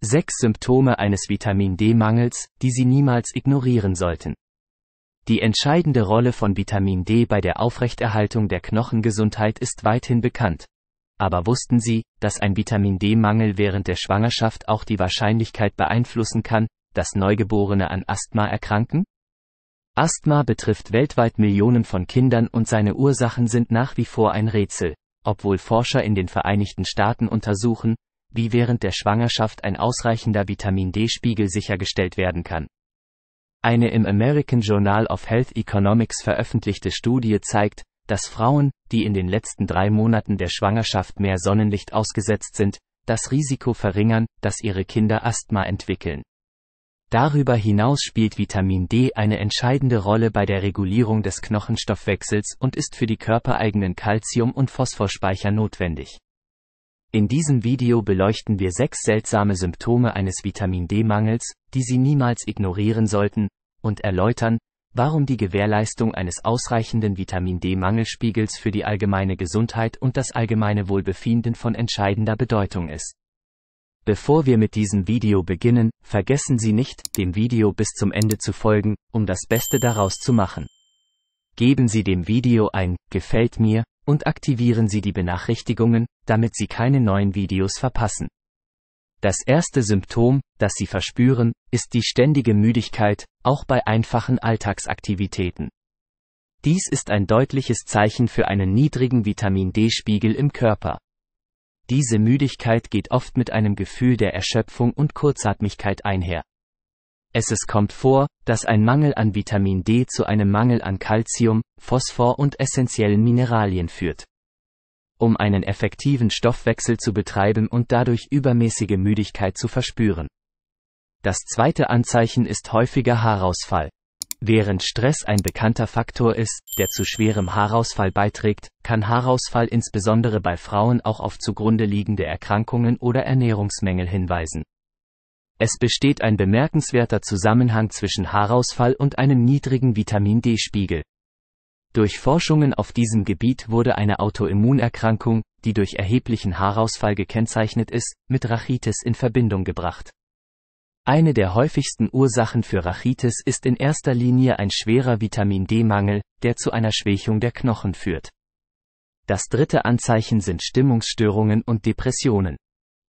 Sechs Symptome eines Vitamin D-Mangels, die Sie niemals ignorieren sollten. Die entscheidende Rolle von Vitamin D bei der Aufrechterhaltung der Knochengesundheit ist weithin bekannt. Aber wussten Sie, dass ein Vitamin D-Mangel während der Schwangerschaft auch die Wahrscheinlichkeit beeinflussen kann, dass Neugeborene an Asthma erkranken? Asthma betrifft weltweit Millionen von Kindern und seine Ursachen sind nach wie vor ein Rätsel, obwohl Forscher in den Vereinigten Staaten untersuchen, wie während der Schwangerschaft ein ausreichender Vitamin D-Spiegel sichergestellt werden kann. Eine im American Journal of Health Economics veröffentlichte Studie zeigt, dass Frauen, die in den letzten drei Monaten der Schwangerschaft mehr Sonnenlicht ausgesetzt sind, das Risiko verringern, dass ihre Kinder Asthma entwickeln. Darüber hinaus spielt Vitamin D eine entscheidende Rolle bei der Regulierung des Knochenstoffwechsels und ist für die körpereigenen Kalzium- und Phosphorspeicher notwendig. In diesem Video beleuchten wir sechs seltsame Symptome eines Vitamin D-Mangels, die Sie niemals ignorieren sollten, und erläutern, warum die Gewährleistung eines ausreichenden Vitamin D-Mangelspiegels für die allgemeine Gesundheit und das allgemeine Wohlbefinden von entscheidender Bedeutung ist. Bevor wir mit diesem Video beginnen, vergessen Sie nicht, dem Video bis zum Ende zu folgen, um das Beste daraus zu machen. Geben Sie dem Video ein Gefällt mir und aktivieren Sie die Benachrichtigungen, damit Sie keine neuen Videos verpassen. Das erste Symptom, das Sie verspüren, ist die ständige Müdigkeit, auch bei einfachen Alltagsaktivitäten. Dies ist ein deutliches Zeichen für einen niedrigen Vitamin D-Spiegel im Körper. Diese Müdigkeit geht oft mit einem Gefühl der Erschöpfung und Kurzatmigkeit einher. Es es kommt vor, dass ein Mangel an Vitamin D zu einem Mangel an Calcium, Phosphor und essentiellen Mineralien führt. Um einen effektiven Stoffwechsel zu betreiben und dadurch übermäßige Müdigkeit zu verspüren. Das zweite Anzeichen ist häufiger Haarausfall. Während Stress ein bekannter Faktor ist, der zu schwerem Haarausfall beiträgt, kann Haarausfall insbesondere bei Frauen auch auf zugrunde liegende Erkrankungen oder Ernährungsmängel hinweisen. Es besteht ein bemerkenswerter Zusammenhang zwischen Haarausfall und einem niedrigen Vitamin D-Spiegel. Durch Forschungen auf diesem Gebiet wurde eine Autoimmunerkrankung, die durch erheblichen Haarausfall gekennzeichnet ist, mit Rachitis in Verbindung gebracht. Eine der häufigsten Ursachen für Rachitis ist in erster Linie ein schwerer Vitamin D-Mangel, der zu einer Schwächung der Knochen führt. Das dritte Anzeichen sind Stimmungsstörungen und Depressionen.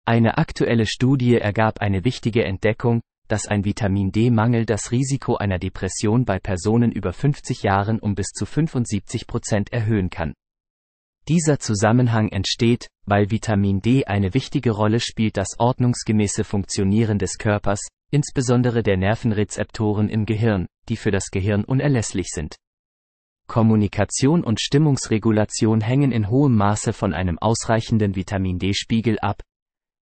Eine aktuelle Studie ergab eine wichtige Entdeckung, dass ein Vitamin D-Mangel das Risiko einer Depression bei Personen über 50 Jahren um bis zu 75 Prozent erhöhen kann. Dieser Zusammenhang entsteht, weil Vitamin D eine wichtige Rolle spielt, das ordnungsgemäße Funktionieren des Körpers, insbesondere der Nervenrezeptoren im Gehirn, die für das Gehirn unerlässlich sind. Kommunikation und Stimmungsregulation hängen in hohem Maße von einem ausreichenden Vitamin D-Spiegel ab,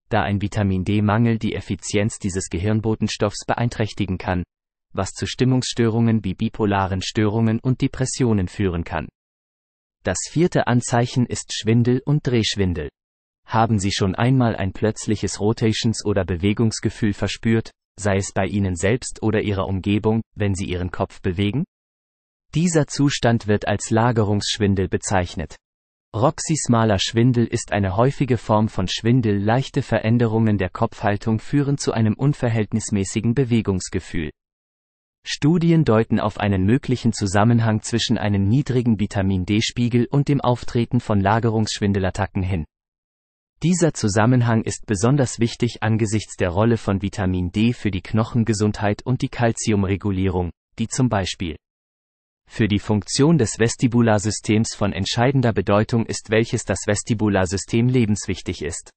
da ein Vitamin D-Mangel die Effizienz dieses Gehirnbotenstoffs beeinträchtigen kann, was zu Stimmungsstörungen wie bipolaren Störungen und Depressionen führen kann. Das vierte Anzeichen ist Schwindel und Drehschwindel. Haben Sie schon einmal ein plötzliches Rotations- oder Bewegungsgefühl verspürt, sei es bei Ihnen selbst oder Ihrer Umgebung, wenn Sie Ihren Kopf bewegen? Dieser Zustand wird als Lagerungsschwindel bezeichnet. Proximaler Schwindel ist eine häufige Form von Schwindel. Leichte Veränderungen der Kopfhaltung führen zu einem unverhältnismäßigen Bewegungsgefühl. Studien deuten auf einen möglichen Zusammenhang zwischen einem niedrigen Vitamin D-Spiegel und dem Auftreten von Lagerungsschwindelattacken hin. Dieser Zusammenhang ist besonders wichtig angesichts der Rolle von Vitamin D für die Knochengesundheit und die Kalziumregulierung, die zum Beispiel für die Funktion des Vestibularsystems von entscheidender Bedeutung ist welches das Vestibularsystem lebenswichtig ist.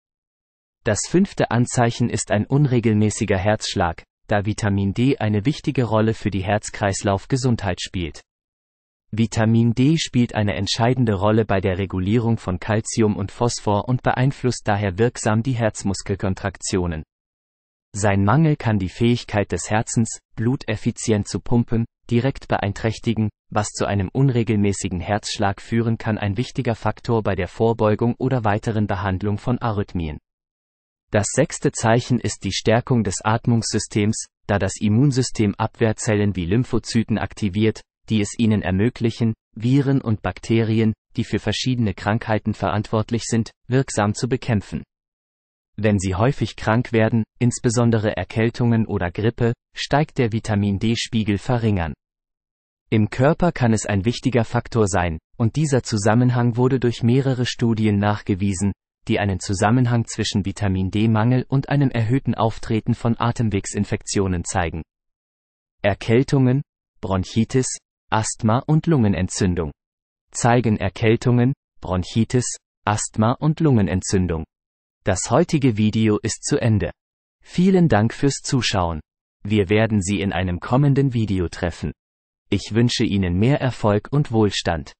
Das fünfte Anzeichen ist ein unregelmäßiger Herzschlag, da Vitamin D eine wichtige Rolle für die Herzkreislaufgesundheit spielt. Vitamin D spielt eine entscheidende Rolle bei der Regulierung von Calcium und Phosphor und beeinflusst daher wirksam die Herzmuskelkontraktionen. Sein Mangel kann die Fähigkeit des Herzens, Blut effizient zu pumpen, direkt beeinträchtigen, was zu einem unregelmäßigen Herzschlag führen kann ein wichtiger Faktor bei der Vorbeugung oder weiteren Behandlung von Arrhythmien. Das sechste Zeichen ist die Stärkung des Atmungssystems, da das Immunsystem Abwehrzellen wie Lymphozyten aktiviert, die es ihnen ermöglichen, Viren und Bakterien, die für verschiedene Krankheiten verantwortlich sind, wirksam zu bekämpfen. Wenn Sie häufig krank werden, insbesondere Erkältungen oder Grippe, steigt der Vitamin D-Spiegel verringern. Im Körper kann es ein wichtiger Faktor sein, und dieser Zusammenhang wurde durch mehrere Studien nachgewiesen, die einen Zusammenhang zwischen Vitamin D-Mangel und einem erhöhten Auftreten von Atemwegsinfektionen zeigen. Erkältungen, Bronchitis, Asthma und Lungenentzündung. Zeigen Erkältungen, Bronchitis, Asthma und Lungenentzündung. Das heutige Video ist zu Ende. Vielen Dank fürs Zuschauen. Wir werden Sie in einem kommenden Video treffen. Ich wünsche Ihnen mehr Erfolg und Wohlstand.